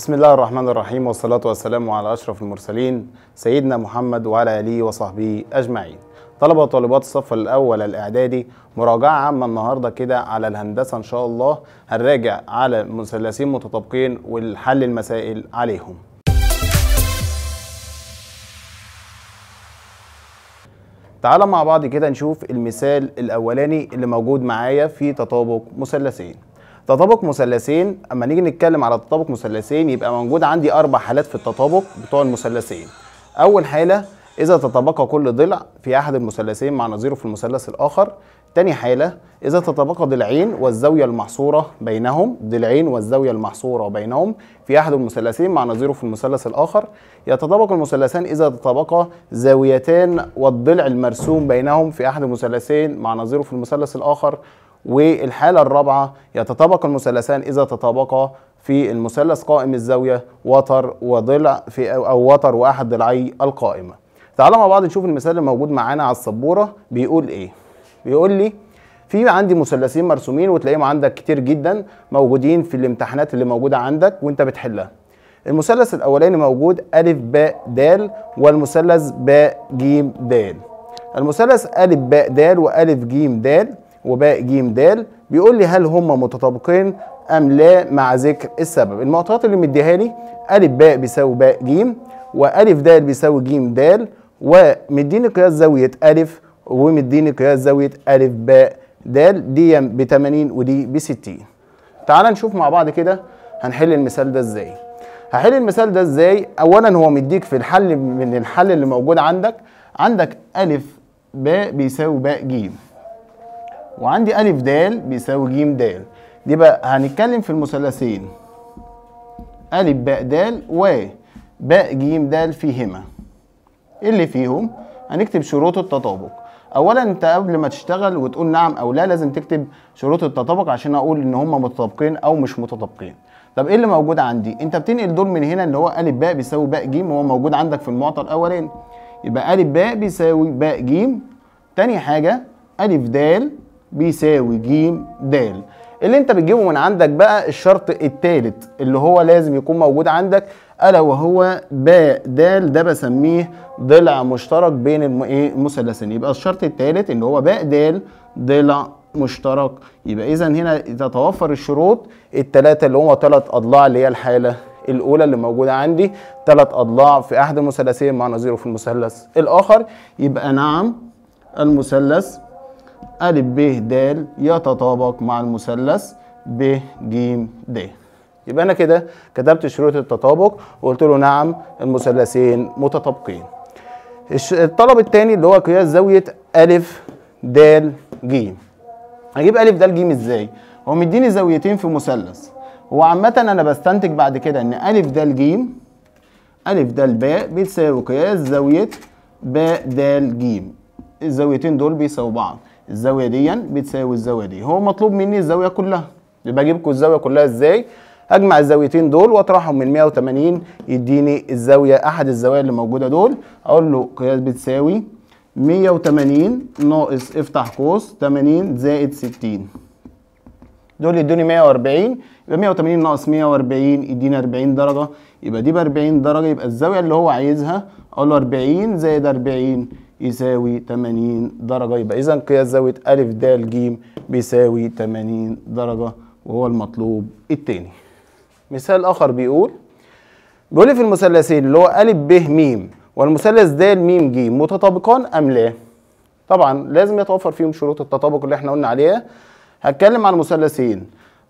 بسم الله الرحمن الرحيم والصلاة والسلام على أشرف المرسلين سيدنا محمد وعلى آله وصحبه أجمعين طلبة وطالبات الصف الأول الإعدادي مراجعة عامة النهاردة كده على الهندسة إن شاء الله هنراجع على مثلثين متطابقين والحل المسائل عليهم تعال مع بعض كده نشوف المثال الأولاني اللي موجود معايا في تطابق مثلثين تطابق مثلثين اما نيجي نتكلم على تطابق مثلثين يبقى موجود عندي اربع حالات في التطابق بتوع المثلثين اول حاله اذا تطابق كل ضلع في احد المثلثين مع نظيره في المثلث الاخر تاني حالة إذا تطابق ضلعين والزاوية المحصورة بينهم ضلعين والزاوية المحصورة بينهم في أحد المثلثين مع نظيره في المثلث الآخر يتطابق المثلثان إذا تطابقا زاويتان والضلع المرسوم بينهم في أحد المثلثين مع نظيره في المثلث الآخر والحالة الرابعة يتطابق المثلثان إذا تطابقا في المثلث قائم الزاوية وتر وضلع في أو وتر وأحد ضلعي القائمة تعالى مع بعض نشوف المثال الموجود معانا على السبورة بيقول إيه بيقول لي في عندي مثلثين مرسومين وتلاقيهم عندك كتير جدا موجودين في الامتحانات اللي موجودة عندك وانت بتحلها المثلث الاولاني موجود ا ب د والمثلث ب ج د المثلث ا ب د وأ ج د وباء جيم د بيقول لي هل هما متطابقين ام لا مع ذكر السبب المعطيات اللي مديها لي ا باء بيساوي باء جيم ا د بيساوي جيم د ومديني قياس زاويه ا ومديني قياس زاويه ا باء د دي ب 80 ودي ب 60 تعال نشوف مع بعض كده هنحل المثال ده ازاي هحل المثال ده ازاي اولا هو مديك في الحل من الحل اللي موجود عندك عندك ا باء بيساوي باء جيم وعندي ألف د بيساوي ج د دي بقى هنتكلم في المثلثين ألف باء د باء ج د فيهما إيه اللي فيهم هنكتب شروط التطابق اولا انت قبل ما تشتغل وتقول نعم او لا لازم تكتب شروط التطابق عشان اقول ان هما متطابقين او مش متطابقين طب ايه اللي موجود عندي انت بتنقل دول من هنا اللي هو ا ب بيساوي ب ج هو موجود عندك في المعطى الاولاني يبقى ا ب بيساوي ب ج تاني حاجه ا د بيساوي ج د اللي انت بتجيبه من عندك بقى الشرط الثالث اللي هو لازم يكون موجود عندك الا وهو ب د ده بسميه ضلع مشترك بين المثلثين إيه، يبقى الشرط الثالث اللي هو ب د ضلع مشترك يبقى اذا هنا تتوفر الشروط الثلاثه اللي هم ثلاث اضلاع اللي هي الحاله الاولى اللي موجوده عندي ثلاث اضلاع في احد المثلثين مع نظيره في المثلث الاخر يبقى نعم المثلث أ ب د يتطابق مع المثلث ب ج د يبقى أنا كده كتبت شروط التطابق وقلت له نعم المثلثين متطابقين الطلب الثاني اللي هو قياس زاوية أ د ج هجيب أ د ج إزاي؟ هو مديني زاويتين في مثلث هو عامة أنا بستنتج بعد كده إن أ د ج أ د ب بتساوي قياس زاوية ب د ج الزاويتين دول بيساوي بعض الزاويه دي بتساوي الزاويه دي هو مطلوب مني الزاويه كلها يبقى اجيب لكم الزاويه كلها ازاي اجمع الزاويتين دول واطرحهم من 180 يديني الزاويه احد الزوايا اللي موجوده دول اقول له قياس بتساوي 180 ناقص افتح قوس 80 زائد 60 دول يدوني 140 يبقى 180 ناقص 140 يديني 40 درجه يبقى دي ب 40 درجه يبقى الزاويه اللي هو عايزها اقول له 40 زائد 40 يساوي 80 درجة يبقى إذا قياس زاوية أ د ج بيساوي 80 درجة وهو المطلوب التاني. مثال آخر بيقول بيقول لي في المثلثين اللي هو أ ب م والمثلث د م ج متطابقان أم لا؟ طبعا لازم يتوفر فيهم شروط التطابق اللي احنا قلنا عليها. هتكلم عن مثلثين.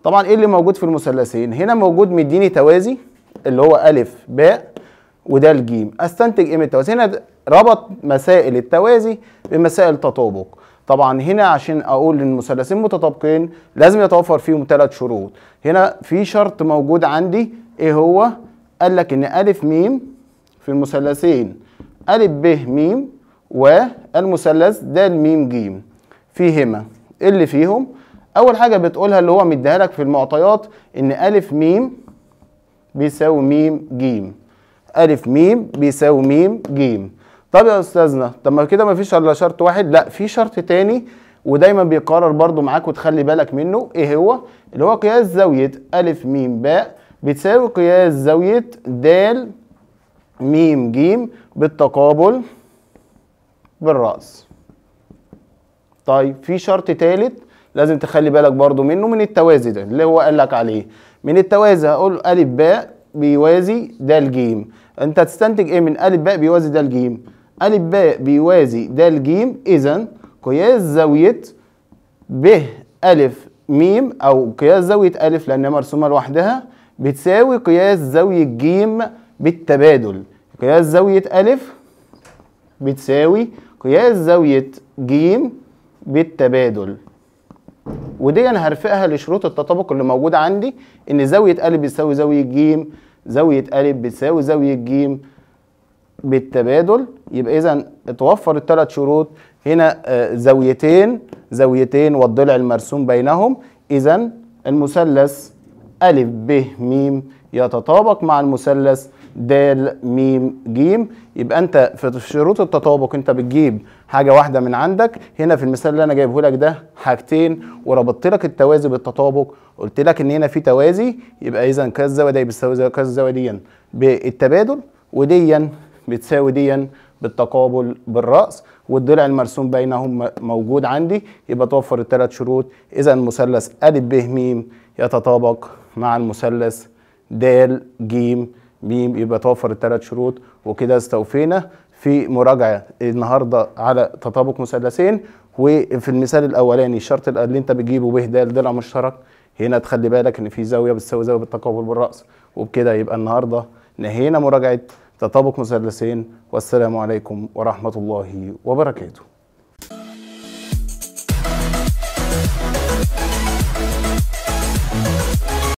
طبعا إيه اللي موجود في المثلثين؟ هنا موجود مديني توازي اللي هو أ باء وده الجيم استنتج قيمه التوازي هنا ربط مسائل التوازي بمسائل تطابق طبعا هنا عشان اقول ان المثلثين متطابقين لازم يتوفر فيهم ثلاث شروط هنا في شرط موجود عندي ايه هو قال لك ان ا م في المثلثين ا ب م والمثلث د م ج فيهما إيه اللي فيهم اول حاجه بتقولها اللي هو مديها لك في المعطيات ان ا م بيساوي م ج ألف ميم بيساوي ميم جيم طب يا أستاذنا طب ما كده ما فيش إلا شرط واحد لا في شرط تاني ودايما بيقرر برضو معاك وتخلي بالك منه إيه هو اللي هو قياس زاوية ألف ميم باء بتساوي قياس زاوية د م ج بالتقابل بالرأس طيب في شرط تالت لازم تخلي بالك برضو منه من التوازي ده اللي هو قال لك عليه من التوازي هقول ألف باء بيوازي د ج انت هتستنتج ايه من ا ب بيوازي د ج ا ب بيوازي د ج اذا قياس زاويه ب ا م او قياس زاويه ا لانها مرسومه لوحدها بتساوي قياس زاويه ج بالتبادل قياس زاويه ا بتساوي قياس زاويه ج بالتبادل ودي انا هرفقها لشروط التطابق اللي موجوده عندي ان زاويه ا بتساوي زاويه ج زاويه ا بتساوي زاويه ج بالتبادل يبقى اذا اتوفر الثلاث شروط هنا آه، زاويتين زاويتين والضلع المرسوم بينهم اذا المثلث ا ب م يتطابق مع المثلث د م ج يبقى انت في شروط التطابق انت بتجيب حاجه واحده من عندك هنا في المثال اللي انا جايبه لك ده حاجتين وربطت لك التوازي بالتطابق قلت لك ان هنا في توازي يبقى اذا كذا دي بتساوي كذا ديا بالتبادل وديا بتساوي ديا بالتقابل بالرأس والضلع المرسوم بينهم موجود عندي يبقى توفر الثلاث شروط إذا المثلث أ ب م يتطابق مع المثلث د ج ميم يبقى توفر الثلاث شروط وكده استوفينا في مراجعه النهارده على تطابق مثلثين وفي المثال الاولاني الشرط اللي انت بتجيبه به ده ضلع مشترك هنا تخلي بالك ان في زاويه بتساوي زاويه بالتقابل بالراس وبكده يبقى النهارده نهينا مراجعه تطابق مثلثين والسلام عليكم ورحمه الله وبركاته